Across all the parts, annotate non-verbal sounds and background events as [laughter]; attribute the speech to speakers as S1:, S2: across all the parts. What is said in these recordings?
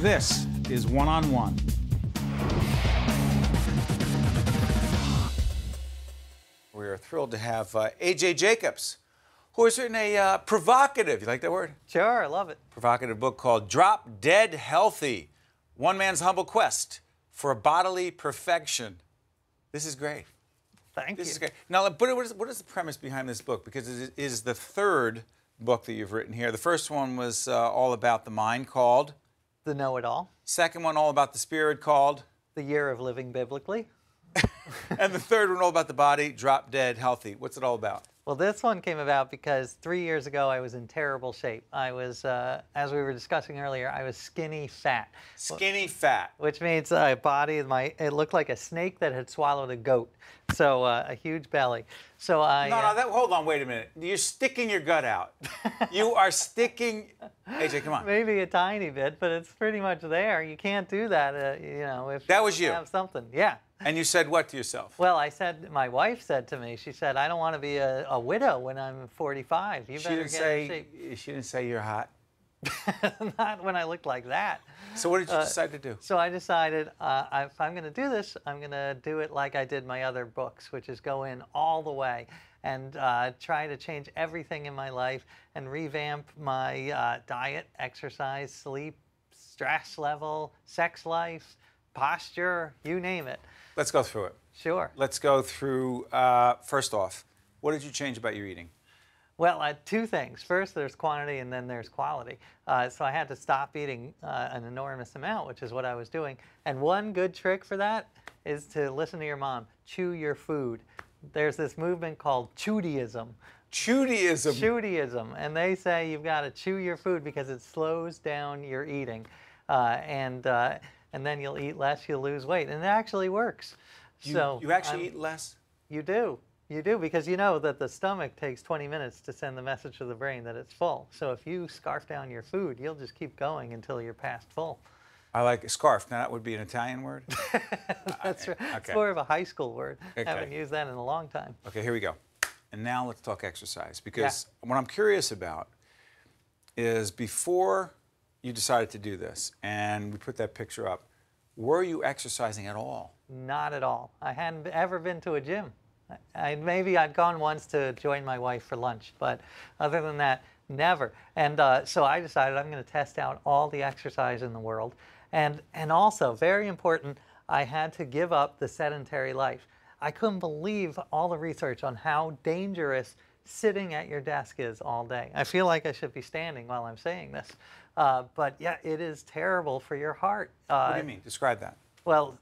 S1: This is One on One. We are thrilled to have uh, AJ Jacobs, who has written a uh, provocative, you like that word? Sure, I love it. Provocative book called Drop Dead Healthy One Man's Humble Quest for Bodily Perfection. This is great. Thank this you. This is great. Now, but what is, what is the premise behind this book? Because it is the third book that you've written here. The first one was uh, all about the mind called the Know It All. Second one, all about the spirit called The Year of Living Biblically. [laughs] and the third one, all about the body, Drop Dead Healthy. What's it all about?
S2: Well, this one came about because three years ago I was in terrible shape. I was, uh, as we were discussing earlier, I was skinny fat. Skinny fat. Which means my uh, body, my it looked like a snake that had swallowed a goat. So uh, a huge belly. So I. No, no, uh,
S1: that, hold on, wait a minute. You're sticking your gut out.
S2: [laughs] you are sticking. AJ, come on. Maybe a tiny bit, but it's pretty much there. You can't do that. Uh, you know, if that was you, you have something. Yeah.
S1: And you said what to yourself?
S2: Well, I said, my wife said to me, she said, I don't want to be a, a widow when I'm 45. You she better get say, in shape.
S1: She didn't say you're hot.
S2: [laughs] Not when I looked like that. So what did you uh, decide to do? So I decided uh, if I'm going to do this, I'm going to do it like I did my other books, which is go in all the way and uh, try to change everything in my life and revamp my uh, diet, exercise, sleep, stress level, sex life, posture, you name it.
S1: Let's go through it. Sure. Let's go through, uh, first off, what did you change about your eating?
S2: Well, uh, two things. First, there's quantity, and then there's quality. Uh, so I had to stop eating uh, an enormous amount, which is what I was doing. And one good trick for that is to listen to your mom. Chew your food. There's this movement called Chewdyism. Chewdyism. Chewdyism, and they say you've got to chew your food because it slows down your eating. Uh, and uh, and then you'll eat less, you'll lose weight. And it actually works. You, so you actually I'm, eat less? You do. You do because you know that the stomach takes 20 minutes to send the message to the brain that it's full. So if you scarf down your food, you'll just keep going until you're past
S1: full. I like scarf. Now that would be an Italian word. [laughs]
S2: That's uh, right. Okay. It's more of a high school word. Okay. I haven't used that in a long time.
S1: Okay, here we go. And now let's talk exercise because yeah. what I'm curious about is before you decided to do this, and we put that picture up. Were you exercising at all?
S2: Not at all. I hadn't ever been to a gym. I, maybe I'd gone once to join my wife for lunch, but other than that, never. And uh, so I decided I'm going to test out all the exercise in the world. And, and also, very important, I had to give up the sedentary life. I couldn't believe all the research on how dangerous sitting at your desk is all day. I feel like I should be standing while I'm saying this. Uh, but yeah, it is terrible for your heart. Uh, what do you mean? Describe that. Well,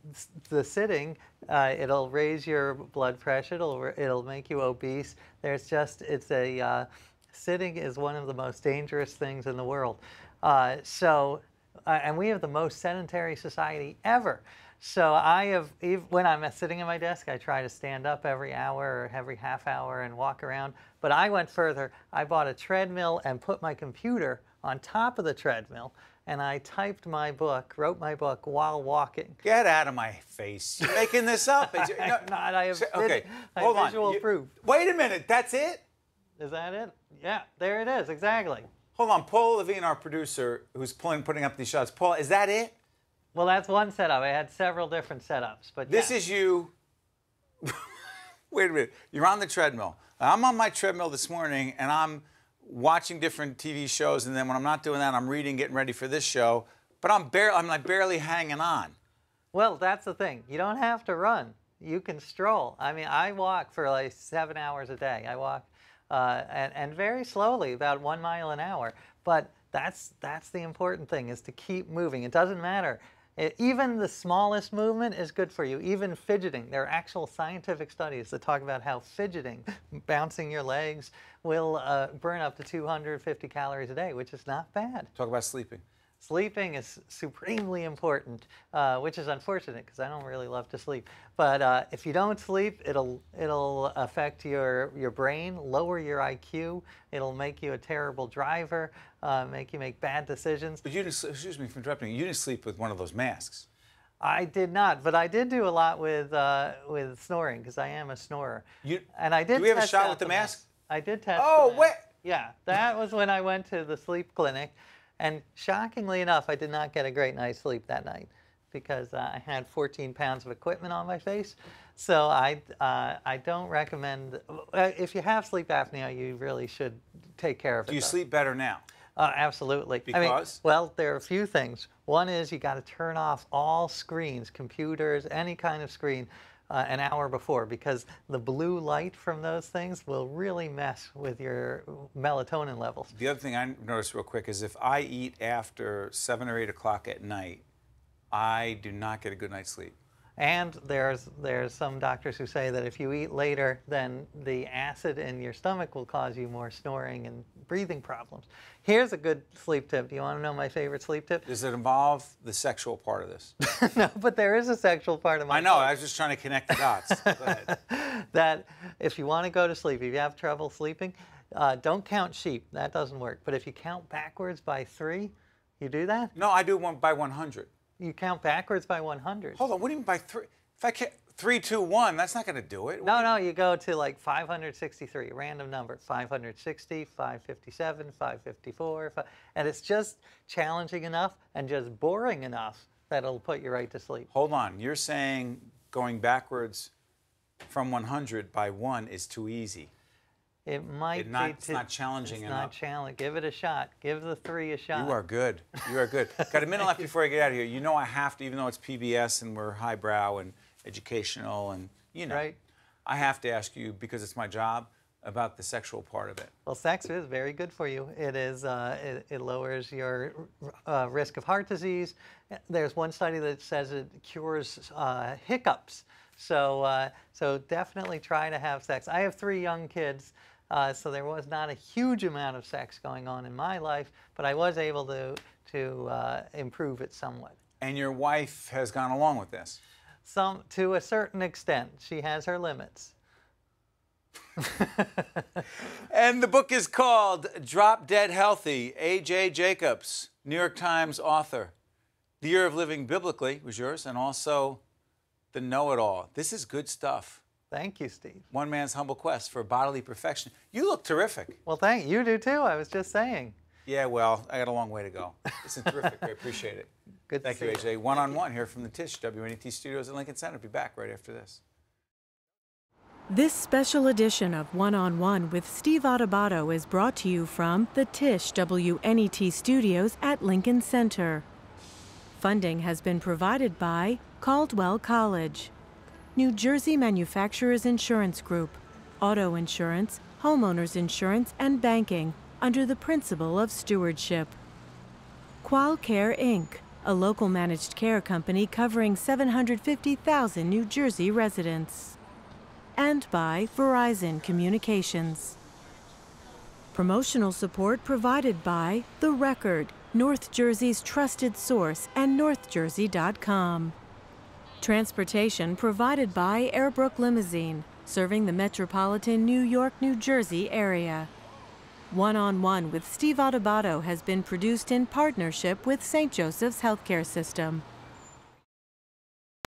S2: the sitting, uh, it'll raise your blood pressure. It'll it'll make you obese. There's just it's a uh, sitting is one of the most dangerous things in the world. Uh, so, uh, and we have the most sedentary society ever. So I have, when I'm sitting at my desk, I try to stand up every hour or every half hour and walk around. But I went further. I bought a treadmill and put my computer on top of the treadmill. And I typed my book, wrote my book while walking. Get out of my face. You're
S1: making this up. [laughs] not, I have so, okay. Hold on. visual you, proof. Wait a minute. That's it? Is that it? Yeah, there it is. Exactly. Hold on. Paul Levine, our producer, who's pulling, putting up these shots. Paul, is that it?
S2: Well, that's one setup. I had several different setups,
S1: but this yeah. is you. [laughs] Wait a minute. You're on the treadmill. I'm on my treadmill this morning, and I'm watching different TV shows, and then when I'm not doing that, I'm reading, getting ready for this show. But I'm barely, I'm like barely hanging on.
S2: Well, that's the thing. You don't have to run. You can stroll. I mean, I walk for like seven hours a day. I walk, uh, and, and very slowly, about one mile an hour. But that's that's the important thing is to keep moving. It doesn't matter it, even the smallest movement is good for you, even fidgeting. There are actual scientific studies that talk about how fidgeting, bouncing your legs, will uh, burn up to 250 calories a day, which is not bad. Talk about sleeping sleeping is supremely important, uh, which is unfortunate because I don't really love to sleep. But uh, if you don't sleep, it'll it'll affect your your brain, lower your IQ. It'll make you a terrible driver, uh, make you make bad decisions. But you didn't, excuse me for interrupting. You
S1: didn't sleep with one of those masks.
S2: I did not, but I did do a lot with uh, with snoring because I am a snorer. You, and I did. Do we have a shot with the, mask? mask? I did test. Oh wait. Yeah, that was when I went to the sleep clinic and shockingly enough, I did not get a great night's sleep that night because uh, I had 14 pounds of equipment on my face. So I, uh, I don't recommend, uh, if you have sleep apnea, you really should take care of it. Do you though. sleep better now? Uh, absolutely. Because? I mean, well, there are a few things. One is you got to turn off all screens, computers, any kind of screen uh, an hour before because the blue light from those things will really mess with your melatonin levels.
S1: The other thing I noticed real quick is if I eat after seven or eight o'clock at night, I do not get a good night's sleep.
S2: And there's, there's some doctors who say that if you eat later, then the acid in your stomach will cause you more snoring and breathing problems. Here's a good sleep tip. Do you want to know my favorite sleep tip? Does it involve
S1: the sexual part of this?
S2: [laughs] no, but there is a sexual part of my I know. I
S1: was just trying to connect the dots.
S2: [laughs] that if you want to go to sleep, if you have trouble sleeping, uh, don't count sheep. That doesn't work. But if you count backwards by three, you do that? No, I do one by 100. You count backwards by 100. Hold on, what do you mean by three? If I can't, three, two, one, that's not going to do it. No, no, you go to like 563, random number, 560, 557, 554, and it's just challenging enough and just boring enough that it'll put you right to sleep.
S1: Hold on, you're saying going backwards from 100 by one is too easy.
S2: It might it not, It's not challenging it's enough. not challenging. Give it a shot. Give the three a shot. You are
S1: good. You are good. [laughs] Got a minute left before I get out of here. You know I have to, even though it's PBS and we're highbrow and educational and, you know. Right. I have to ask you, because it's my job, about the sexual part of it. Well, sex
S2: is very good for you. It is. Uh, it, it, lowers your uh, risk of heart disease. There's one study that says it cures uh, hiccups. So, uh, so definitely try to have sex. I have three young kids. Uh, so there was not a huge amount of sex going on in my life, but I was able to, to uh, improve it somewhat.
S1: And your wife has gone along with this? Some, to a
S2: certain extent. She has her limits.
S1: [laughs] and the book is called Drop Dead Healthy, A.J. Jacobs, New York Times author. The Year of Living Biblically was yours, and also The Know It All. This is good stuff. Thank you, Steve. One man's humble quest for bodily perfection. You look terrific. Well, thank
S2: you. You Do too. I was just saying.
S1: Yeah, well, I got a long way to go. It's terrific. I appreciate it. [laughs] Good. Thank you, AJ. One on one here from the Tish WNET Studios at Lincoln Center. Be back right after this. This special edition of One on One with Steve Adubato is brought to you from the Tish WNET Studios at Lincoln Center. Funding has been provided by Caldwell College. New Jersey Manufacturers Insurance Group, auto insurance, homeowners insurance, and banking under the principle of stewardship. Qualcare Inc., a local managed care company covering 750,000 New Jersey residents. And by Verizon Communications. Promotional support provided by The Record, North Jersey's trusted source, and NorthJersey.com. Transportation provided by Airbrook Limousine, serving the metropolitan New York, New Jersey area. One on One with Steve Adubato has been produced in partnership with St. Joseph's Healthcare System.